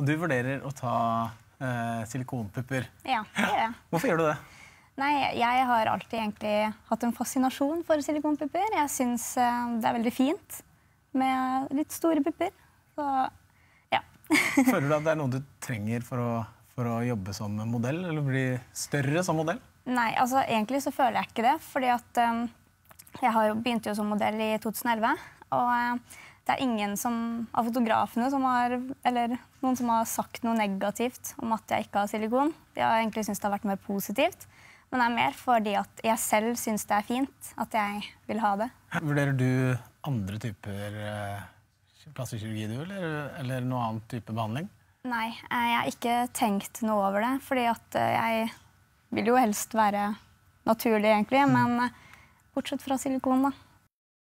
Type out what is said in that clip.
Og du vurderer å ta eh, silikonpupper. Ja, det gjør jeg. Hvorfor gjør du det? Nei, jeg har alltid egentlig hatt en fascinasjon for silikonpupper. Jeg syns eh, det er veldig fint med litt store pupper. Så ja. Føler du at det er noe du trenger for å, for å jobbe som modell, eller bli større som modell? Nei, altså egentlig så føler jeg ikke det, fordi at um, jeg begynte jo som modell i 2011. Og eh, det er ingen som, av fotografene som har, eller noen som har sagt noe negativt om at jeg ikke har silikon. De har egentlig syntes det har vært mer positivt. Men det er mer fordi at jeg selv syns det er fint at jeg vil ha det. Vurderer du andre typer eh, plastisk kirurgi, du, eller, eller noen annen type behandling? Nei, eh, jeg har ikke tenkt noe over det. Fordi at jeg vil jo helst være naturlig, egentlig. Mm. Men bortsett fra silikon, da.